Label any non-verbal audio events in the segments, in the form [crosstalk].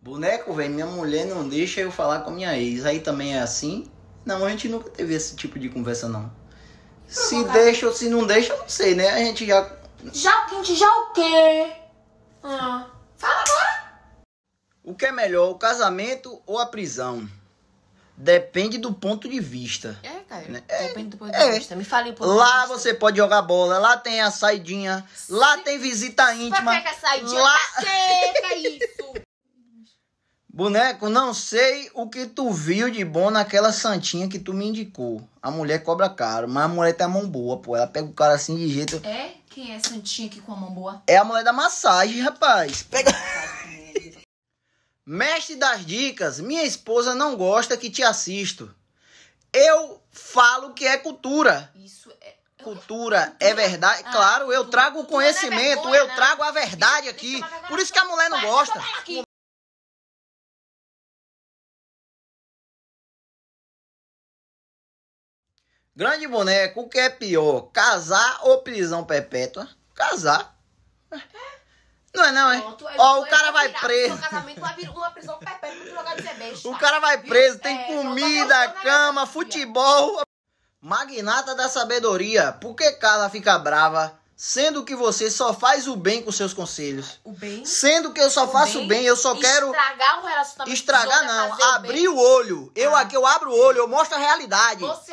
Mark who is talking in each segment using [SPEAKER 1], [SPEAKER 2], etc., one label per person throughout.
[SPEAKER 1] Boneco, velho, minha mulher não deixa eu falar com a minha ex. Aí também é assim? Não, a gente nunca teve esse tipo de conversa, não. Se deixa ou se não deixa, eu não sei, né? A gente já. Já, a gente já o quê? Ah. Fala agora! O que é melhor, o casamento ou a prisão? Depende do ponto de vista. É, cara. Né? Depende do ponto de é, é. vista. Me fale um pouco. Lá você pode jogar bola, lá tem a saidinha, Sim. lá tem visita íntima. Pra que é que a saidinha lá... Boneco, não sei o que tu viu de bom naquela santinha que tu me indicou. A mulher cobra caro, mas a mulher tem a mão boa, pô. Ela pega o cara assim de jeito. É? Quem é santinha aqui com a mão boa? É a mulher da massagem, rapaz. Pega. [laughs] Mestre das dicas, minha esposa não gosta que te assisto. Eu falo que é cultura. Isso é. Cultura ah, é verdade. Ah, claro, eu trago o é conhecimento, é vergonha, eu trago a verdade aqui. Por isso que a mulher não gosta. Grande boneco, o que é pior? Casar ou prisão perpétua? Casar. É. Não é não, hein? é, Ó, o cara vai preso. o cara vai preso, tem é, comida, cama, futebol. Magnata da sabedoria, por que Carla fica brava? Sendo que você só faz o bem com seus conselhos. O bem? Sendo que eu só o faço bem, bem, eu só quero. Estragar é o relacionamento. Estragar não, abrir o, o olho. Eu ah. aqui, eu abro o olho, eu mostro a realidade. Você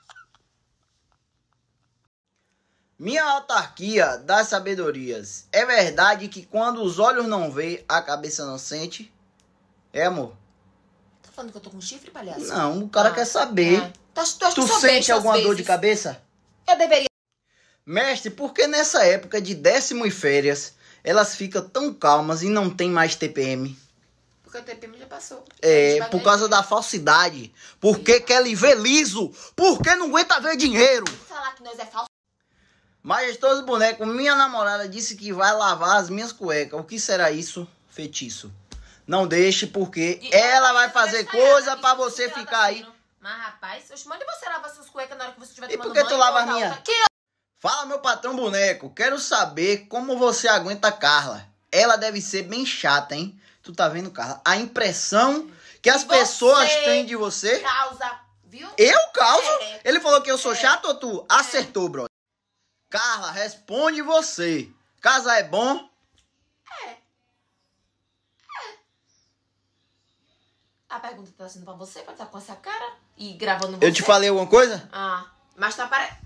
[SPEAKER 1] Minha autarquia das sabedorias. É verdade que quando os olhos não veem, a cabeça não sente? É, amor? Tá falando que eu tô com chifre, palhaço? Não, o cara ah, quer saber. Ah. Tá, tu, tu sente alguma dor de cabeça? Eu deveria. Mestre, por que nessa época de décimo e férias elas ficam tão calmas e não tem mais TPM? Porque o TPM já passou. É, por causa da falsidade. Por que quer lhe ver liso. que não aguenta ver dinheiro. Falar que nós é falso. Majestoso boneco, minha namorada disse que vai lavar as minhas cuecas. O que será isso? Feitiço. Não deixe, porque e ela vai fazer coisa para você ficar aí. Mas, rapaz, eu te mando você lavar suas cuecas na hora que você estiver tomando E por que tu lava as minhas? Fala, meu patrão boneco. Quero saber como você aguenta a Carla. Ela deve ser bem chata, hein? Tu tá vendo, Carla? A impressão que as pessoas têm de você... Causa, viu? Eu causo? É. Ele falou que eu sou é. chato ou tu? É. Acertou, é. bro. Carla, responde você. Casar é bom? É. É. A pergunta tá sendo pra você, pra estar tá com essa cara e gravando você. Eu te falei alguma coisa? Ah, mas tá parecendo.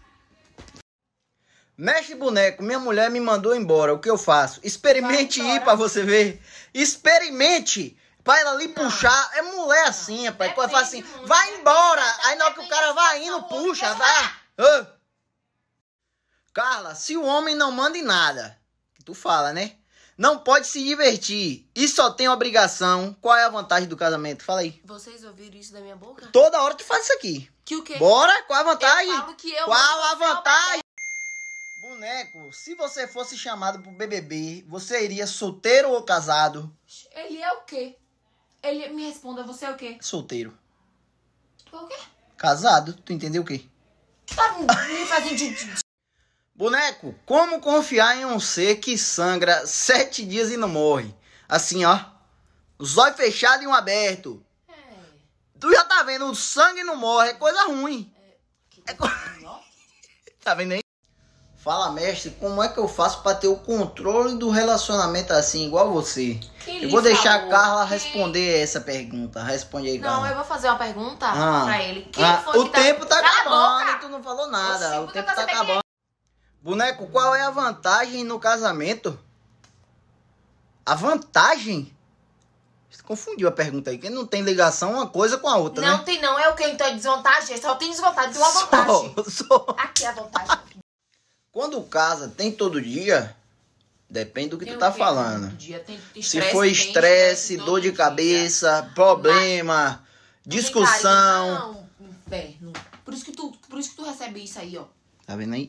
[SPEAKER 1] Mexe boneco, minha mulher me mandou embora. O que eu faço? Experimente ir pra você ver. Experimente! Pra ela ali não. puxar. É mulher assim, rapaz. Depende faz assim, vai né? embora. Aí na hora que o cara vai indo, puxa, vai. Ah. Carla, se o homem não manda em nada, tu fala, né? Não pode se divertir e só tem obrigação. Qual é a vantagem do casamento? Fala aí. Vocês ouviram isso da minha boca? Toda hora tu faz isso aqui. Que o quê? Bora, qual a vantagem? Eu falo que eu qual a vantagem? Boneco, se você fosse chamado pro BBB, você iria solteiro ou casado? Ele é o quê? Ele me responda, você é o quê? Solteiro. Tu é o quê? Casado, tu entendeu o quê? Tá me fazendo de... Boneco, como confiar em um ser que sangra sete dias e não morre? Assim, ó. Os olhos fechados e um aberto. É. Tu já tá vendo, o sangue não morre, é coisa ruim. É, é co... [laughs] tá vendo aí? Fala, mestre, como é que eu faço para ter o controle do relacionamento assim, igual você? eu vou deixar falou? a Carla responder essa pergunta. Responde aí, Carla. Não, eu vou fazer uma pergunta ah. pra ele. Quem ah, foi o que tá- tempo tá, tá acabando e tu não falou nada. o tempo tá, tá acabando. Boneco, qual é a vantagem no casamento? A vantagem? Você confundiu a pergunta aí, que não tem ligação uma coisa com a outra, Não né? tem não, é o que? Então é desvantagem? Só tem desvantagem, tem uma vantagem. Sou. Aqui é a vantagem. Quando casa, tem todo dia... Depende do que tem tu tá que falando. Dia, tem, Se estresse, for estresse, dor de dia. cabeça, problema, Mas, discussão. Ah, não, não, não, Por isso que tu, por isso que tu recebe isso aí, ó. Tá vendo aí?